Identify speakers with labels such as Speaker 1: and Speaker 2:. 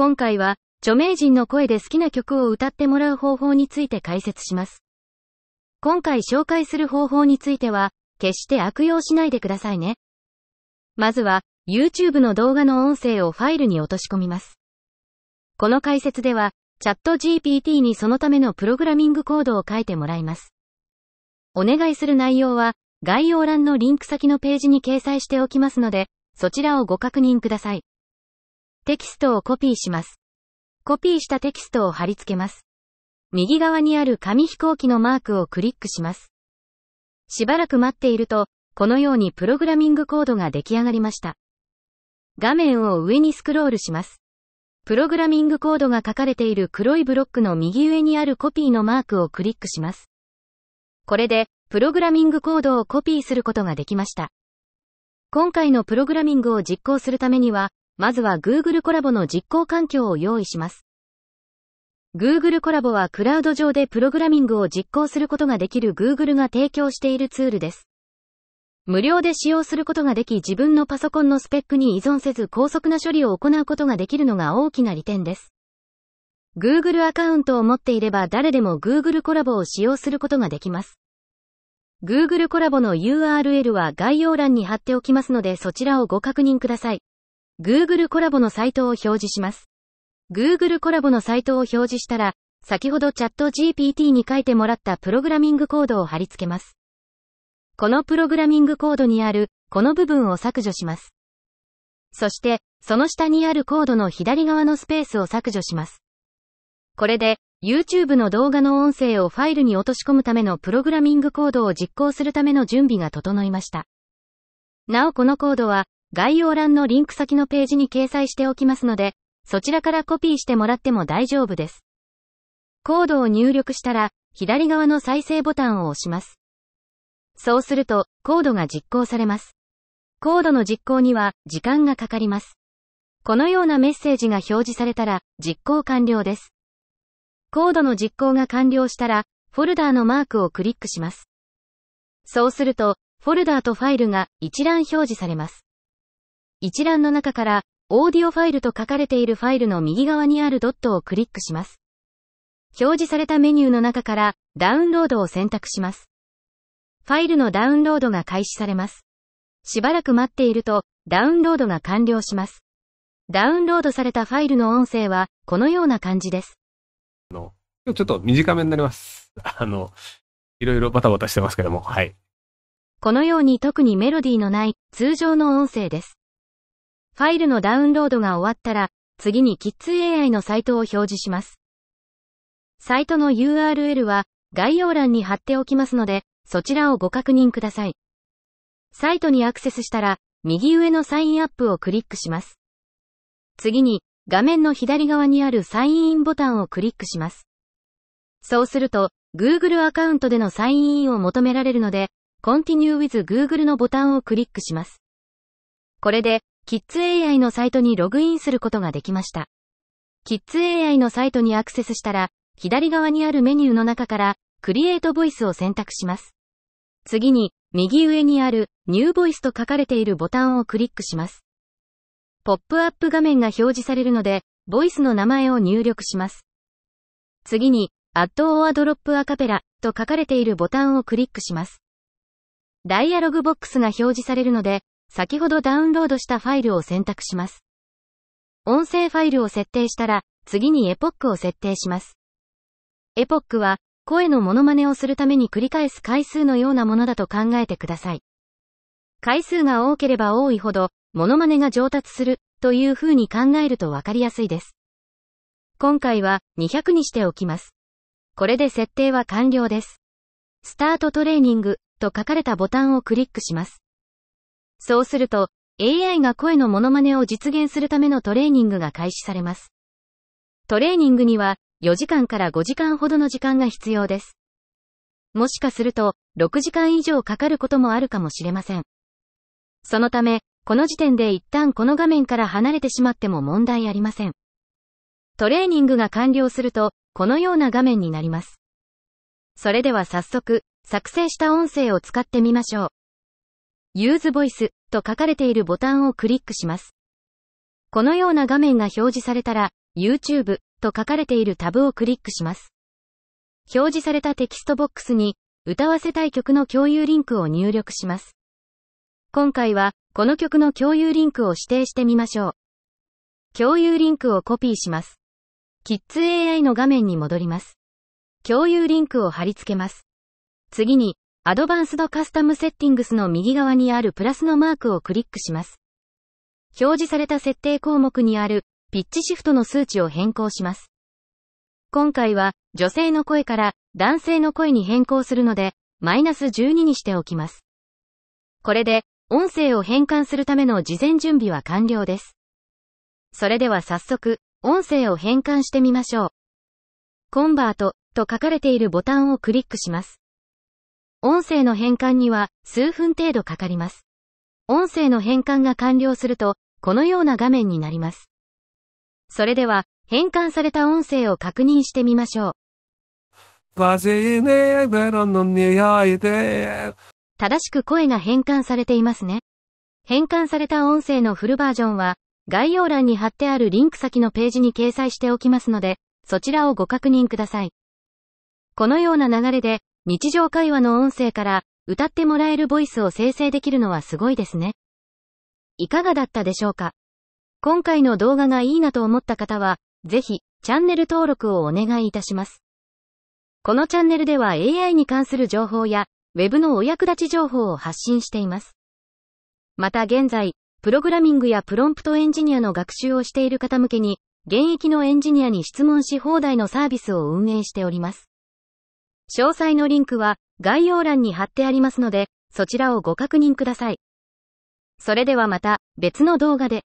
Speaker 1: 今回は、著名人の声で好きな曲を歌ってもらう方法について解説します。今回紹介する方法については、決して悪用しないでくださいね。まずは、YouTube の動画の音声をファイルに落とし込みます。この解説では、チャット GPT にそのためのプログラミングコードを書いてもらいます。お願いする内容は、概要欄のリンク先のページに掲載しておきますので、そちらをご確認ください。テキストをコピーします。コピーしたテキストを貼り付けます。右側にある紙飛行機のマークをクリックします。しばらく待っていると、このようにプログラミングコードが出来上がりました。画面を上にスクロールします。プログラミングコードが書かれている黒いブロックの右上にあるコピーのマークをクリックします。これで、プログラミングコードをコピーすることができました。今回のプログラミングを実行するためには、まずは Google コラボの実行環境を用意します。Google コラボはクラウド上でプログラミングを実行することができる Google が提供しているツールです。無料で使用することができ自分のパソコンのスペックに依存せず高速な処理を行うことができるのが大きな利点です。Google アカウントを持っていれば誰でも Google コラボを使用することができます。Google コラボの URL は概要欄に貼っておきますのでそちらをご確認ください。Google コラボのサイトを表示します。Google コラボのサイトを表示したら、先ほどチャット GPT に書いてもらったプログラミングコードを貼り付けます。このプログラミングコードにある、この部分を削除します。そして、その下にあるコードの左側のスペースを削除します。これで、YouTube の動画の音声をファイルに落とし込むためのプログラミングコードを実行するための準備が整いました。なおこのコードは、概要欄のリンク先のページに掲載しておきますので、そちらからコピーしてもらっても大丈夫です。コードを入力したら、左側の再生ボタンを押します。そうすると、コードが実行されます。コードの実行には、時間がかかります。このようなメッセージが表示されたら、実行完了です。コードの実行が完了したら、フォルダーのマークをクリックします。そうすると、フォルダーとファイルが一覧表示されます。一覧の中から、オーディオファイルと書かれているファイルの右側にあるドットをクリックします。表示されたメニューの中から、ダウンロードを選択します。ファイルのダウンロードが開始されます。しばらく待っていると、ダウンロードが完了します。ダウンロードされたファイルの音声は、このような感じです。の今日ちょっと短めになります。あの、いろいろバタバタしてますけども、はい。このように特にメロディーのない、通常の音声です。ファイルのダウンロードが終わったら、次に KidsAI のサイトを表示します。サイトの URL は概要欄に貼っておきますので、そちらをご確認ください。サイトにアクセスしたら、右上のサインアップをクリックします。次に、画面の左側にあるサインインボタンをクリックします。そうすると、Google アカウントでのサインインを求められるので、Continue with Google のボタンをクリックします。これで、キッズ a i のサイトにログインすることができました。キッズ a i のサイトにアクセスしたら、左側にあるメニューの中から、Create Voice を選択します。次に、右上にある New Voice と書かれているボタンをクリックします。ポップアップ画面が表示されるので、ボイスの名前を入力します。次に、Add or Drop a c a p e l l a と書かれているボタンをクリックします。ダイアログボックスが表示されるので、先ほどダウンロードしたファイルを選択します。音声ファイルを設定したら、次にエポックを設定します。エポックは、声のモノマネをするために繰り返す回数のようなものだと考えてください。回数が多ければ多いほど、モノマネが上達する、という風に考えるとわかりやすいです。今回は200にしておきます。これで設定は完了です。スタートトレーニングと書かれたボタンをクリックします。そうすると、AI が声のモノマネを実現するためのトレーニングが開始されます。トレーニングには、4時間から5時間ほどの時間が必要です。もしかすると、6時間以上かかることもあるかもしれません。そのため、この時点で一旦この画面から離れてしまっても問題ありません。トレーニングが完了すると、このような画面になります。それでは早速、作成した音声を使ってみましょう。Use Voice と書かれているボタンをクリックします。このような画面が表示されたら、YouTube と書かれているタブをクリックします。表示されたテキストボックスに、歌わせたい曲の共有リンクを入力します。今回は、この曲の共有リンクを指定してみましょう。共有リンクをコピーします。Kids AI の画面に戻ります。共有リンクを貼り付けます。次に、アドバンスドカスタムセッティングスの右側にあるプラスのマークをクリックします。表示された設定項目にあるピッチシフトの数値を変更します。今回は女性の声から男性の声に変更するので、マイナス12にしておきます。これで音声を変換するための事前準備は完了です。それでは早速、音声を変換してみましょう。コンバートと書かれているボタンをクリックします。音声の変換には数分程度かかります。音声の変換が完了すると、このような画面になります。それでは、変換された音声を確認してみましょう。正しく声が変換されていますね。変換された音声のフルバージョンは、概要欄に貼ってあるリンク先のページに掲載しておきますので、そちらをご確認ください。このような流れで、日常会話の音声から歌ってもらえるボイスを生成できるのはすごいですね。いかがだったでしょうか今回の動画がいいなと思った方は、ぜひ、チャンネル登録をお願いいたします。このチャンネルでは AI に関する情報や、Web のお役立ち情報を発信しています。また現在、プログラミングやプロンプトエンジニアの学習をしている方向けに、現役のエンジニアに質問し放題のサービスを運営しております。詳細のリンクは概要欄に貼ってありますので、そちらをご確認ください。それではまた別の動画で。